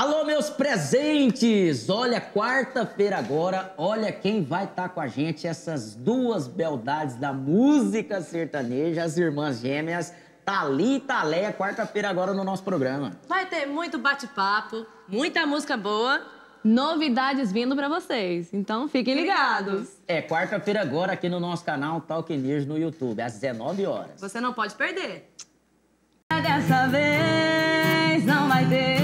Alô, meus presentes! Olha, quarta-feira agora, olha quem vai estar tá com a gente, essas duas beldades da música sertaneja, as irmãs gêmeas, Thalita Leia, quarta-feira agora no nosso programa. Vai ter muito bate-papo, muita música boa, novidades vindo para vocês, então fiquem ligados. É, quarta-feira agora aqui no nosso canal Talk News no YouTube, às 19 horas. Você não pode perder. Dessa vez não vai ter